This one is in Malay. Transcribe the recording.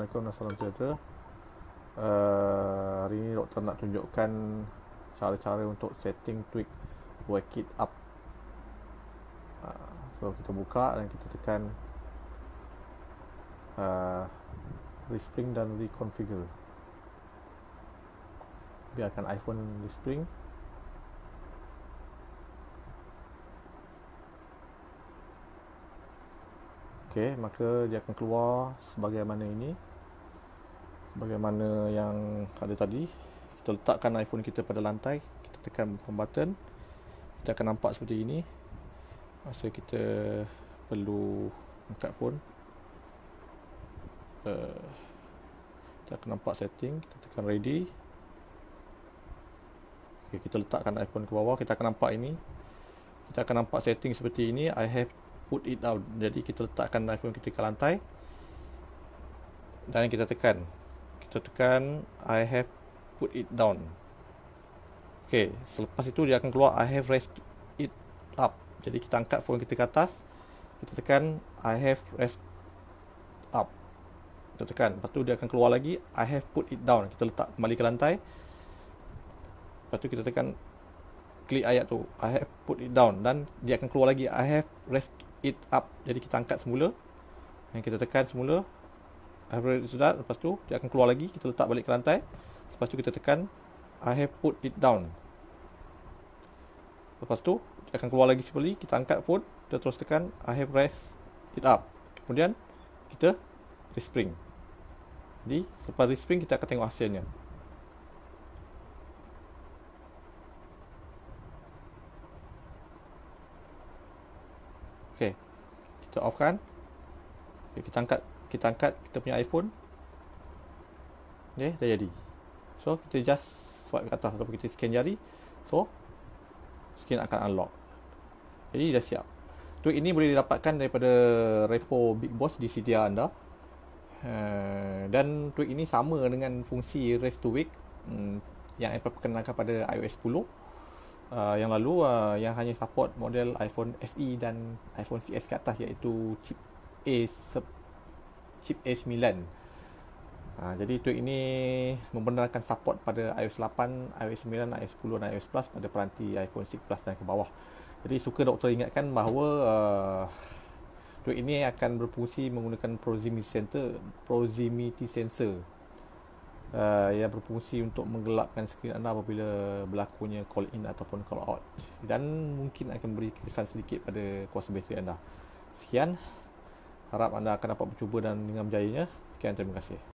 Assalamualaikum dan salam sejahtera uh, Hari ini doktor nak tunjukkan Cara-cara untuk setting tweak Wake it up uh, So kita buka dan kita tekan uh, Respring dan reconfigure Biarkan iPhone Respring Okey, maka dia akan keluar sebagaimana ini. Sebagaimana yang ada tadi. Kita letakkan iPhone kita pada lantai, kita tekan home button. Kita akan nampak seperti ini. Masa kita perlu angkat phone. Uh, kita akan nampak setting, kita tekan ready. Okey, kita letakkan iPhone ke bawah, kita akan nampak ini. Kita akan nampak setting seperti ini. I have put it out jadi kita letakkan iPhone kita ke lantai dan kita tekan kita tekan I have put it down ok selepas itu dia akan keluar I have raised it up jadi kita angkat phone kita ke atas kita tekan I have raised up kita tekan lepas tu dia akan keluar lagi I have put it down kita letak kembali ke lantai lepas tu kita tekan klik ayat tu I have put it down dan dia akan keluar lagi I have rest it up jadi kita angkat semula dan kita tekan semula I have rest it up lepas tu dia akan keluar lagi kita letak balik ke lantai lepas tu kita tekan I have put it down lepas tu dia akan keluar lagi sekali kita angkat pun kita terus tekan I have rest it up kemudian kita respring jadi selepas respring kita akan tengok hasilnya kita off kan okay, kita angkat kita angkat kita punya iPhone okay, dah jadi so kita just swipe ke atas ataupun kita scan jari so screen akan unlock jadi dah siap tu ini boleh didapatkan daripada repo big boss di sedia anda eh, dan tweak ini sama dengan fungsi rest to wake hmm, yang Apple perkenalkan pada iOS 10 uh, yang lalu uh, yang hanya support model iPhone SE dan iPhone CS ke atas iaitu chip A chip A9. Uh, jadi itu ini membenarkan support pada iOS 8, iOS 9, iOS 10 dan iOS Plus pada peranti iPhone 6 Plus dan ke bawah. Jadi suka doktor ingatkan bahawa uh, ini akan berfungsi menggunakan proximity sensor, proximity sensor uh, eh, yang berfungsi untuk menggelapkan skrin anda apabila berlakunya call in ataupun call out dan mungkin akan beri kesan sedikit pada kuasa bateri anda sekian harap anda akan dapat bercuba dan dengan berjayanya sekian terima kasih